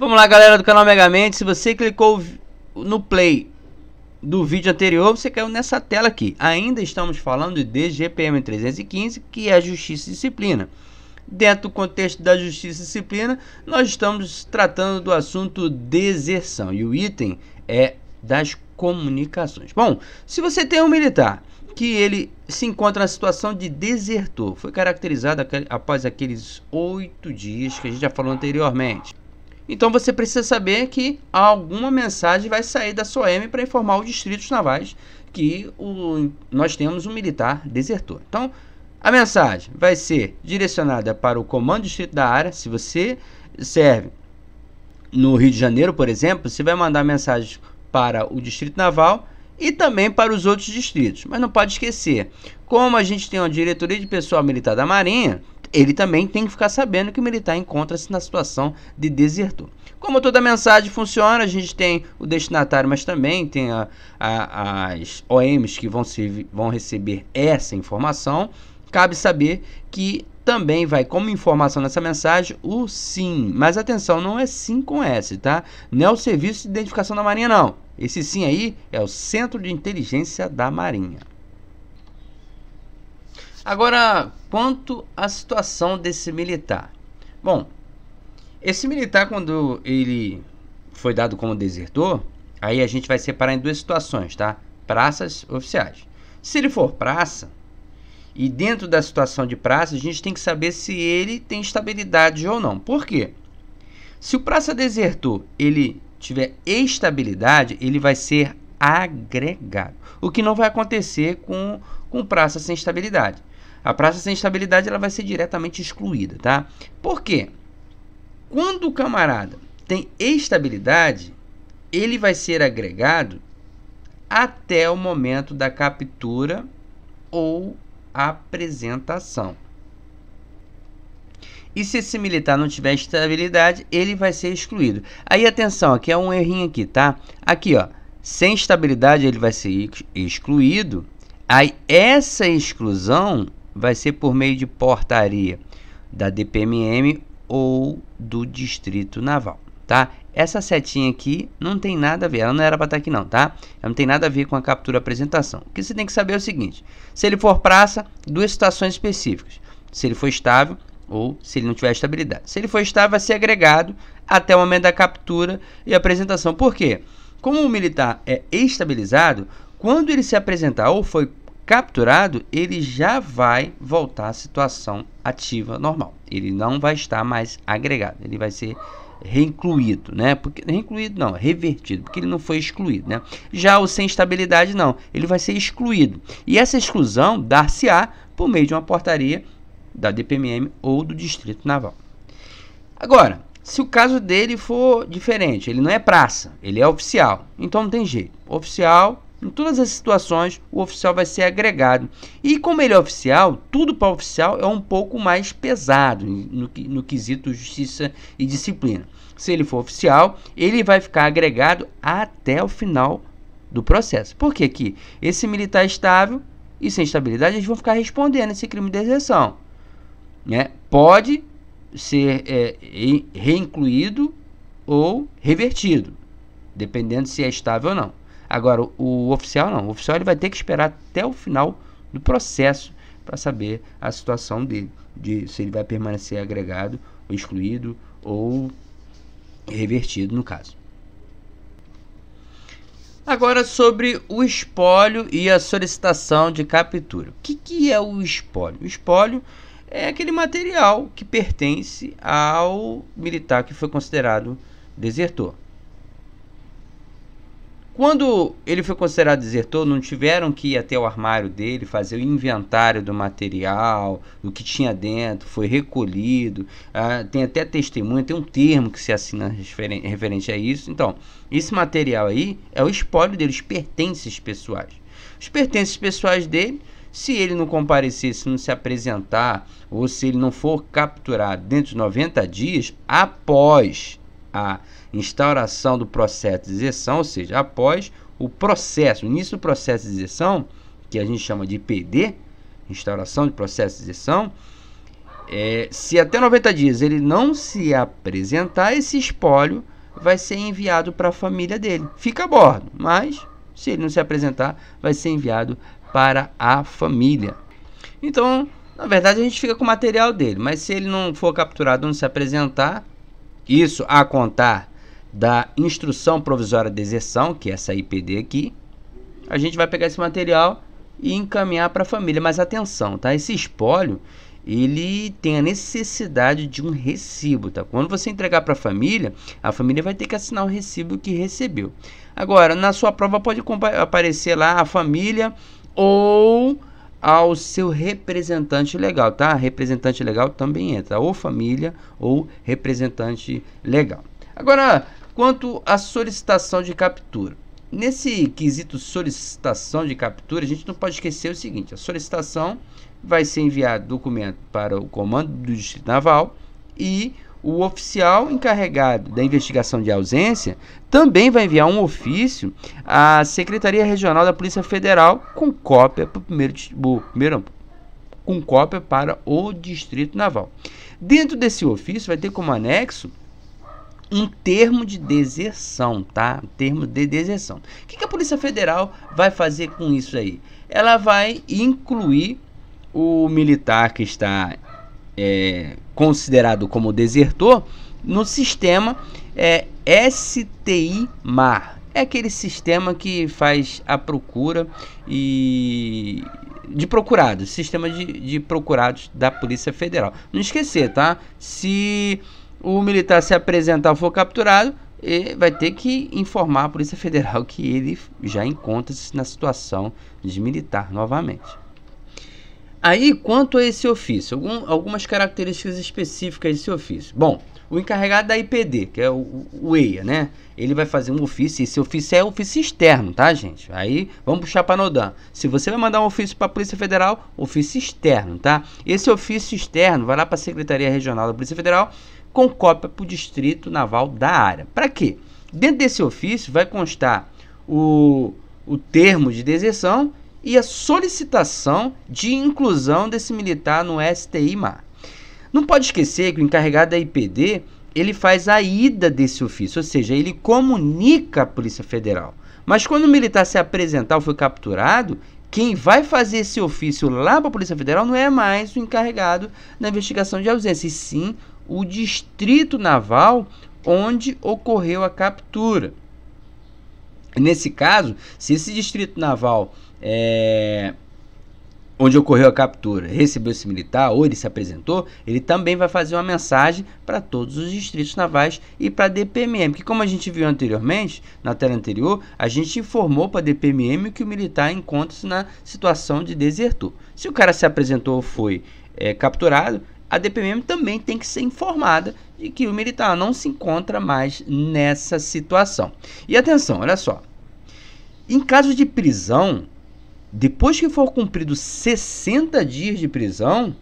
Vamos lá, galera do canal Megamente. Se você clicou no play do vídeo anterior, você caiu nessa tela aqui. Ainda estamos falando de DGPM 315, que é a Justiça e Disciplina. Dentro do contexto da Justiça e Disciplina, nós estamos tratando do assunto deserção. E o item é das comunicações. Bom, se você tem um militar que ele se encontra na situação de desertor, foi caracterizado após aqueles oito dias que a gente já falou anteriormente. Então você precisa saber que alguma mensagem vai sair da SOM para informar os distritos navais que o, nós temos um militar desertor. Então, a mensagem vai ser direcionada para o comando distrito da área. Se você serve no Rio de Janeiro, por exemplo, você vai mandar mensagens para o distrito naval e também para os outros distritos. Mas não pode esquecer, como a gente tem uma diretoria de pessoal militar da Marinha, ele também tem que ficar sabendo que o militar encontra-se na situação de desertor. Como toda mensagem funciona, a gente tem o destinatário, mas também tem a, a, as OMs que vão, se, vão receber essa informação. Cabe saber que também vai como informação nessa mensagem o SIM. Mas atenção, não é SIM com S, tá? Não é o Serviço de Identificação da Marinha, não. Esse SIM aí é o Centro de Inteligência da Marinha. Agora, quanto à situação desse militar. Bom, esse militar, quando ele foi dado como desertor, aí a gente vai separar em duas situações, tá? Praças oficiais. Se ele for praça, e dentro da situação de praça, a gente tem que saber se ele tem estabilidade ou não. Por quê? Se o praça desertor ele tiver estabilidade, ele vai ser agregado. O que não vai acontecer com, com praça sem estabilidade. A praça sem estabilidade ela vai ser diretamente excluída, tá? Por quê? Quando o camarada tem estabilidade, ele vai ser agregado até o momento da captura ou apresentação. E se esse militar não tiver estabilidade, ele vai ser excluído. Aí atenção, aqui é um errinho aqui, tá? Aqui, ó, sem estabilidade ele vai ser excluído. Aí essa exclusão vai ser por meio de portaria da DPMM ou do Distrito Naval, tá? Essa setinha aqui não tem nada a ver, ela não era para estar tá aqui não, tá? Ela não tem nada a ver com a captura apresentação. O que você tem que saber é o seguinte, se ele for praça, duas situações específicas. Se ele for estável, ou se ele não tiver estabilidade. Se ele for estável, vai ser agregado até o momento da captura e apresentação. Por quê? Como o militar é estabilizado, quando ele se apresentar ou foi capturado, ele já vai voltar à situação ativa normal. Ele não vai estar mais agregado, ele vai ser reincluído, né? Porque reincluído não, revertido, porque ele não foi excluído, né? Já o sem estabilidade não, ele vai ser excluído. E essa exclusão dar-se-á por meio de uma portaria da DPMM ou do Distrito Naval. Agora, se o caso dele for diferente, ele não é praça, ele é oficial, então não tem jeito. Oficial em todas as situações, o oficial vai ser agregado. E como ele é oficial, tudo para oficial é um pouco mais pesado no, no quesito justiça e disciplina. Se ele for oficial, ele vai ficar agregado até o final do processo. Por que esse militar estável e sem estabilidade eles vão ficar respondendo esse crime de exceção, né? Pode ser é, reincluído ou revertido, dependendo se é estável ou não. Agora, o, oficial não. O oficial ele vai ter que esperar até o final do processo para saber a situação dele, de se ele vai permanecer agregado, ou excluído ou revertido no caso. Agora sobre o espólio e a solicitação de captura. O que, que é o espólio? O espólio é aquele material que pertence ao militar que foi considerado desertor. Quando ele foi considerado desertor, não tiveram que ir até o armário dele, fazer o inventário do material, do que tinha dentro, foi recolhido. Ah, tem até testemunha, tem um termo que se assina referente a isso. Então, esse material aí é o espólio dele, os pertences pessoais. Os pertences pessoais dele se ele não comparecer, se não se apresentar, ou se ele não for capturado dentro de 90 dias após a instauração do processo de isenção, ou seja, após o processo, o início do processo de isenção, que a gente chama de PD, instauração de processo de isenção, é, se até 90 dias ele não se apresentar, esse espólio vai ser enviado para a família dele. Fica a bordo, mas se ele não se apresentar, vai ser enviado para a família. Então, na verdade, a gente fica com o material dele, mas se ele não for capturado, não se apresentar, isso a contar da instrução provisória de exerção, que é essa IPD aqui. A gente vai pegar esse material e encaminhar para a família, mas atenção, tá? Esse espólio, ele tem a necessidade de um recibo, tá? Quando você entregar para a família, a família vai ter que assinar o recibo que recebeu. Agora, na sua prova pode aparecer lá a família ou ao seu representante legal, tá? Representante legal também entra, ou família ou representante legal. Agora, quanto à solicitação de captura. Nesse quesito solicitação de captura, a gente não pode esquecer o seguinte: a solicitação vai ser enviado documento para o comando do Distrito Naval e o oficial encarregado da investigação de ausência também vai enviar um ofício à Secretaria Regional da Polícia Federal com cópia para o primeiro, o primeiro com cópia para o Distrito Naval. Dentro desse ofício vai ter como anexo um termo de deserção, tá? Um termo de deserção. O que, que a Polícia Federal vai fazer com isso aí? Ela vai incluir o militar que está é, considerado como desertor no sistema é, STI-MAR. É aquele sistema que faz a procura e de procurados, sistema de, de procurados da Polícia Federal. Não esquecer, tá? Se o militar se apresentar for capturado, ele vai ter que informar a Polícia Federal que ele já encontra-se na situação de militar novamente. Aí, quanto a esse ofício, algum, algumas características específicas desse ofício. Bom, o encarregado da IPD, que é o, o EIA, né? Ele vai fazer um ofício, esse ofício é ofício externo, tá, gente? Aí, vamos puxar para Nodan. Se você vai mandar um ofício para a Polícia Federal, ofício externo, tá? Esse ofício externo vai lá para a Secretaria Regional da Polícia Federal com cópia para o Distrito Naval da área. Para quê? Dentro desse ofício vai constar o, o termo de deserção e a solicitação de inclusão desse militar no STI-MAR. Não pode esquecer que o encarregado da IPD ele faz a ida desse ofício, ou seja, ele comunica à Polícia Federal. Mas quando o militar se apresentar ou foi capturado, quem vai fazer esse ofício lá para a Polícia Federal não é mais o encarregado da investigação de ausência, e sim o distrito naval onde ocorreu a captura. Nesse caso, se esse distrito naval é, onde ocorreu a captura, recebeu esse militar ou ele se apresentou, ele também vai fazer uma mensagem para todos os distritos navais e para a DPMM, que como a gente viu anteriormente, na tela anterior, a gente informou para a DPMM que o militar encontra-se na situação de desertor. Se o cara se apresentou ou foi é, capturado, a DPMM também tem que ser informada de que o militar não se encontra mais nessa situação. E atenção, olha só. Em caso de prisão, depois que for cumprido 60 dias de prisão,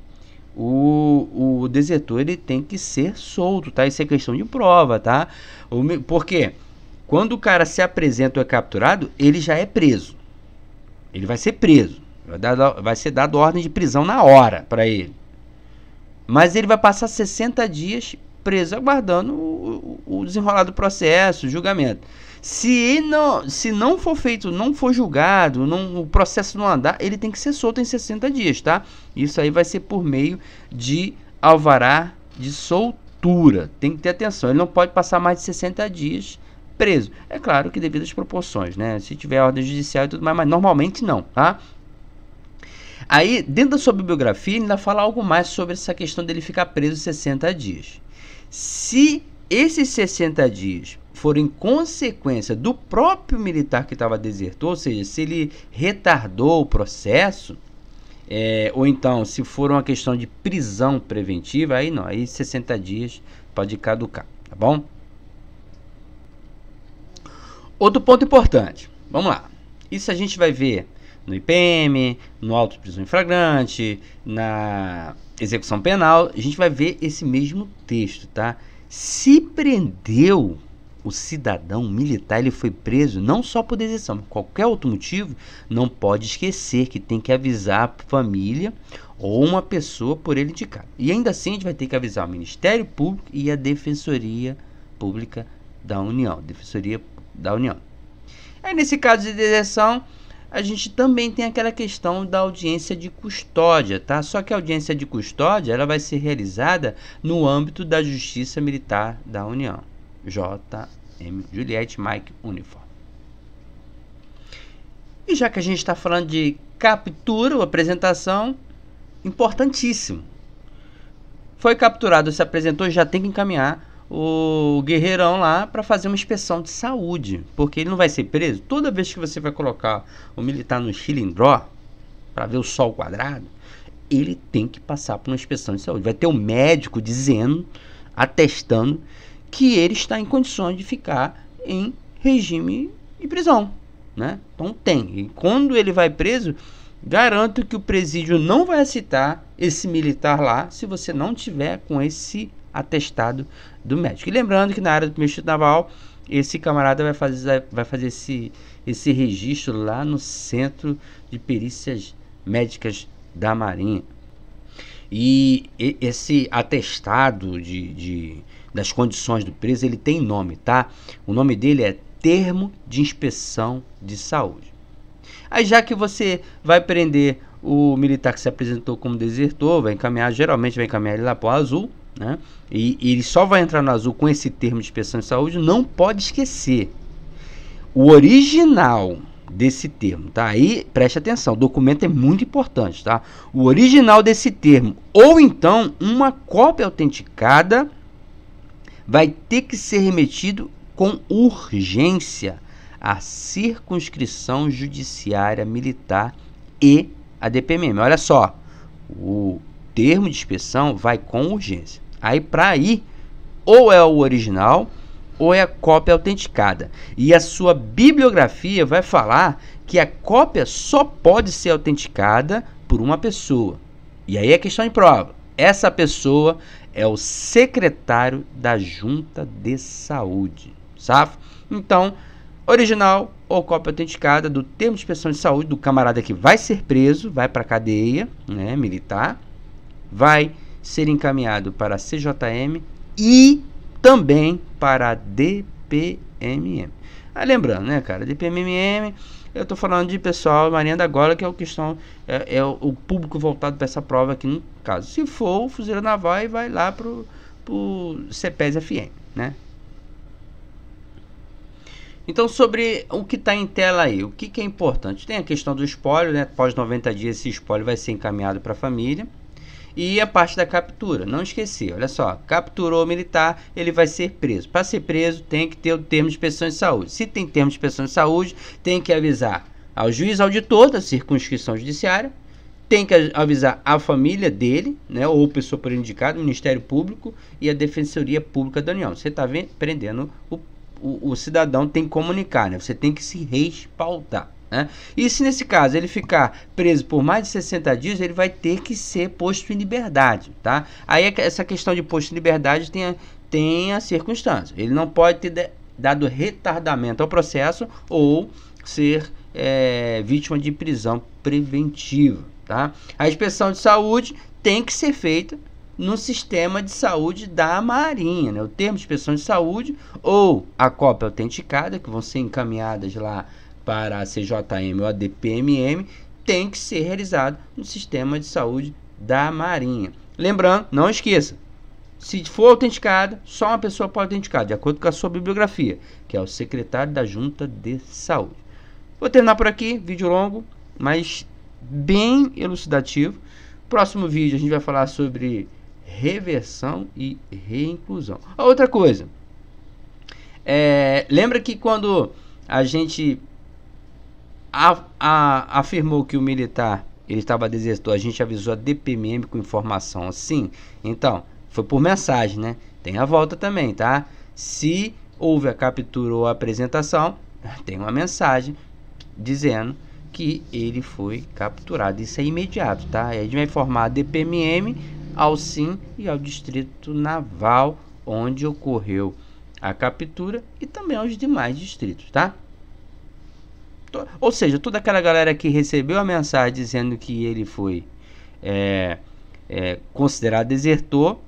o, o desertor ele tem que ser solto, tá? Isso é questão de prova, tá? Porque quando o cara se apresenta ou é capturado, ele já é preso. Ele vai ser preso. Vai, dar, vai ser dado ordem de prisão na hora para ele. Mas ele vai passar 60 dias preso, aguardando o, o desenrolar do processo, o julgamento. Se não, se não for feito, não for julgado, não, o processo não andar, ele tem que ser solto em 60 dias, tá? Isso aí vai ser por meio de alvará de soltura. Tem que ter atenção, ele não pode passar mais de 60 dias preso. É claro que devido às proporções, né? Se tiver ordem judicial e tudo mais, mas normalmente não, tá? Aí, dentro da sua bibliografia, ele ainda fala algo mais sobre essa questão dele ficar preso 60 dias. Se esses 60 dias foram em consequência do próprio militar que estava desertou, ou seja, se ele retardou o processo, é, ou então se for uma questão de prisão preventiva, aí não, aí 60 dias pode caducar, tá bom? Outro ponto importante, vamos lá. Isso a gente vai ver no IPM, no auto de prisão em flagrante, na execução penal, a gente vai ver esse mesmo texto, tá? Se prendeu o cidadão militar ele foi preso não só por deserção, qualquer outro motivo, não pode esquecer que tem que avisar a família ou uma pessoa por ele indicada. E ainda assim a gente vai ter que avisar o Ministério Público e a Defensoria Pública da União, Defensoria da União. Aí nesse caso de deserção, a gente também tem aquela questão da audiência de custódia, tá? Só que a audiência de custódia, ela vai ser realizada no âmbito da Justiça Militar da União. JM Juliette Mike Uniform. E já que a gente está falando de captura apresentação, importantíssimo. Foi capturado, se apresentou, já tem que encaminhar o guerreirão lá para fazer uma inspeção de saúde, porque ele não vai ser preso. Toda vez que você vai colocar o militar no chilindró para ver o sol quadrado, ele tem que passar por uma inspeção de saúde. Vai ter um médico dizendo, atestando que ele está em condições de ficar em regime de prisão. Né? Então tem. E quando ele vai preso, garanto que o presídio não vai aceitar esse militar lá se você não tiver com esse atestado do médico. E lembrando que na área do primeiro Naval, esse camarada vai fazer, vai fazer esse, esse registro lá no Centro de Perícias Médicas da Marinha. E esse atestado de, de das condições do preso, ele tem nome, tá? O nome dele é Termo de Inspeção de Saúde. Aí já que você vai prender o militar que se apresentou como desertor, vai encaminhar, geralmente vai encaminhar ele lá para o azul, né? E, e, ele só vai entrar no azul com esse termo de inspeção de saúde, não pode esquecer. O original desse termo, tá? Aí preste atenção, o documento é muito importante, tá? O original desse termo, ou então uma cópia autenticada vai ter que ser remetido com urgência à circunscrição judiciária militar e a DPMM. Olha só, o termo de inspeção vai com urgência. Aí para ir, ou é o original ou é a cópia autenticada. E a sua bibliografia vai falar que a cópia só pode ser autenticada por uma pessoa. E aí é questão de prova. Essa pessoa é o secretário da Junta de Saúde, sabe? Então, original ou cópia autenticada do termo de inspeção de saúde do camarada que vai ser preso, vai para cadeia, né, militar, vai ser encaminhado para a CJM e também para a DPMM. Ah, lembrando, né, cara, de PMMM, eu tô falando de pessoal Marinha da Gola, que é o que estão, é, é o público voltado para essa prova aqui no caso. Se for, o Fuzileiro Naval e vai lá pro, pro CPES FM, né? Então, sobre o que está em tela aí, o que, que, é importante? Tem a questão do espólio, né? Após 90 dias, esse espólio vai ser encaminhado para a família e a parte da captura. Não esqueci, olha só, capturou o militar, ele vai ser preso. Para ser preso, tem que ter o termo de inspeção de saúde. Se tem termo de inspeção de saúde, tem que avisar ao juiz auditor da circunscrição judiciária, tem que avisar a família dele, né, ou pessoa por indicado, o Ministério Público e a Defensoria Pública da União. Você está prendendo o, o, o cidadão, tem que comunicar, né? Você tem que se respaldar. Né? E se nesse caso ele ficar preso por mais de 60 dias, ele vai ter que ser posto em liberdade. Tá? Aí é essa questão de posto em liberdade tem a, tem a circunstância. Ele não pode ter dado retardamento ao processo ou ser é, vítima de prisão preventiva. Tá? A inspeção de saúde tem que ser feita no sistema de saúde da Marinha, né? o termo de inspeção de saúde ou a cópia autenticada, que vão ser encaminhadas lá para a CJM ou a DPMM tem que ser realizado no sistema de saúde da Marinha. Lembrando, não esqueça, se for autenticada, só uma pessoa pode autenticar, de acordo com a sua bibliografia, que é o secretário da Junta de Saúde. Vou terminar por aqui, vídeo longo, mas bem elucidativo. Próximo vídeo a gente vai falar sobre reversão e reinclusão. outra coisa, é, lembra que quando a gente a, a, afirmou que o militar ele estava desertor. A gente avisou a DPMM com informação assim. Então, foi por mensagem, né? Tem a volta também, tá? Se houve a captura ou a apresentação, tem uma mensagem dizendo que ele foi capturado. Isso é imediato, tá? a gente vai informar a DPMM, ao SIM e ao Distrito Naval, onde ocorreu a captura, e também aos demais distritos, tá? Ou seja, toda aquela galera que recebeu a mensagem dizendo que ele foi é, é, considerado desertor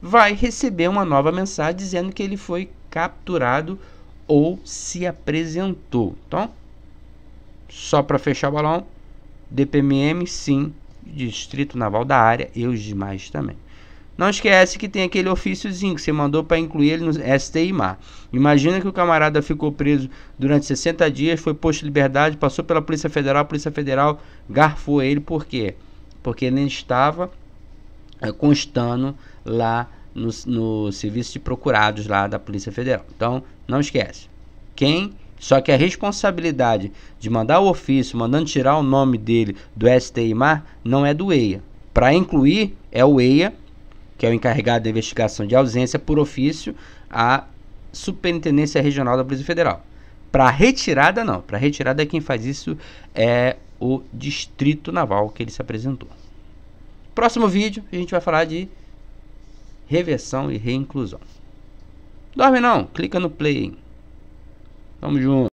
vai receber uma nova mensagem dizendo que ele foi capturado ou se apresentou. Então, só para fechar o balão, DPMM sim, Distrito Naval da área e os demais também. Não esquece que tem aquele ofíciozinho que você mandou para incluir ele no STIMAR. Imagina que o camarada ficou preso durante 60 dias, foi posto em liberdade, passou pela Polícia Federal, a Polícia Federal garfou ele, por quê? Porque ele estava é, constando lá no, no serviço de procurados lá da Polícia Federal. Então, não esquece. Quem só que a responsabilidade de mandar o ofício, mandando tirar o nome dele do STIMAR, não é do EIA. Para incluir, é o EIA que é o encarregado da investigação de ausência por ofício à Superintendência Regional da Polícia Federal. Para retirada, não. Para retirada, quem faz isso é o Distrito Naval que ele se apresentou. Próximo vídeo, a gente vai falar de reversão e reinclusão. Dorme não, clica no play. Tamo junto.